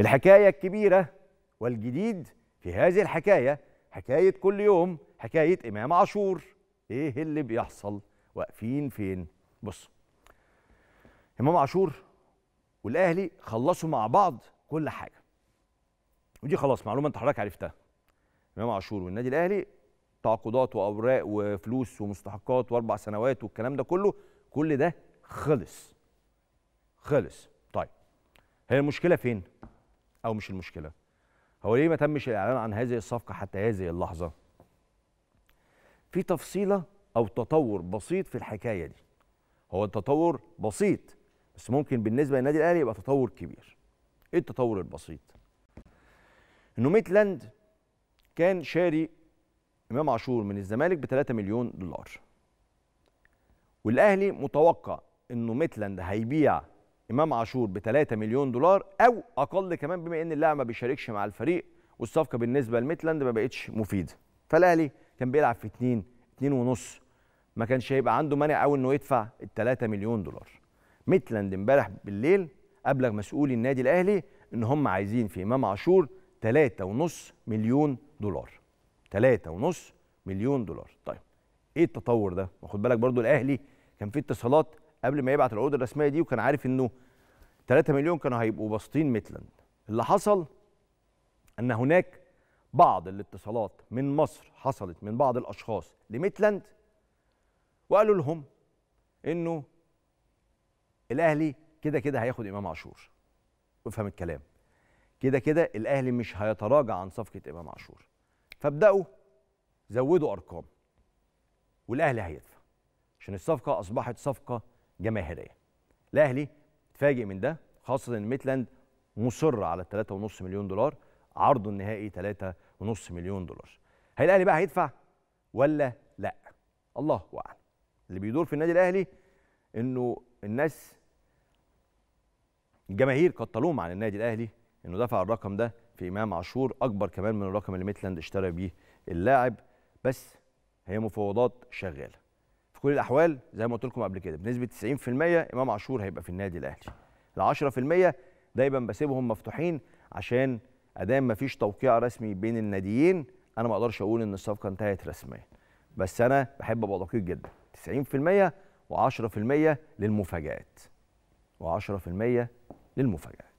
الحكاية الكبيرة والجديد في هذه الحكاية حكاية كل يوم حكاية إمام عاشور إيه اللي بيحصل واقفين فين بص إمام عاشور والأهلي خلصوا مع بعض كل حاجة ودي خلاص معلومة أنت حضرتك عرفتها إمام عاشور والنادي الأهلي تعاقدات وأوراق وفلوس ومستحقات وأربع سنوات والكلام ده كله كل ده خلص خلص طيب هي المشكلة فين؟ او مش المشكله هو ليه ما تمش الاعلان عن هذه الصفقه حتى هذه اللحظه في تفصيله او تطور بسيط في الحكايه دي هو التطور بسيط بس ممكن بالنسبه للنادي الاهلي يبقى تطور كبير ايه التطور البسيط انه ميتلاند كان شاري امام عاشور من الزمالك ب 3 مليون دولار والاهلي متوقع انه ميتلاند هيبيع امام عاشور ب 3 مليون دولار او اقل كمان بما ان اللاعب ما بيشاركش مع الفريق والصفقه بالنسبه لميتلاند ما بقتش مفيده فالاهلي كان بيلعب في 2 2 ونص ما كانش هيبقى عنده مانع قوي انه يدفع ال 3 مليون دولار ميتلاند امبارح بالليل ابلغ مسؤولي النادي الاهلي ان هم عايزين في امام عاشور 3.5 مليون دولار 3.5 مليون دولار طيب ايه التطور ده واخد بالك برضو الاهلي كان في اتصالات قبل ما يبعت العقود الرسميه دي وكان عارف انه 3 مليون كانوا هيبقوا باسطين ميتلاند اللي حصل ان هناك بعض الاتصالات من مصر حصلت من بعض الاشخاص لميتلاند وقالوا لهم انه الاهلي كده كده هياخد امام عاشور افهم الكلام كده كده الاهلي مش هيتراجع عن صفقه امام عاشور فابداوا زودوا ارقام والاهلي هيدفع عشان الصفقه اصبحت صفقه جماهيريه. الاهلي اتفاجئ من ده خاصه ان ميتلاند مصر على 3.5 مليون دولار عرضه النهائي 3.5 مليون دولار. هل الاهلي بقى هيدفع ولا لا؟ الله اعلم. اللي بيدور في النادي الاهلي انه الناس الجماهير قد تلوم عن النادي الاهلي انه دفع الرقم ده في امام عاشور اكبر كمان من الرقم اللي ميتلاند اشترى بيه اللاعب بس هي مفاوضات شغاله كل الاحوال زي ما قلت لكم قبل كده بنسبه 90% امام عاشور هيبقى في النادي الاهلي ال 10% دايما بسيبهم مفتوحين عشان ادام فيش توقيع رسمي بين الناديين انا ما اقدرش اقول ان الصفقه انتهت رسميا بس انا بحب ابقى دقيق جدا 90% و10% للمفاجآت و10% للمفاجآت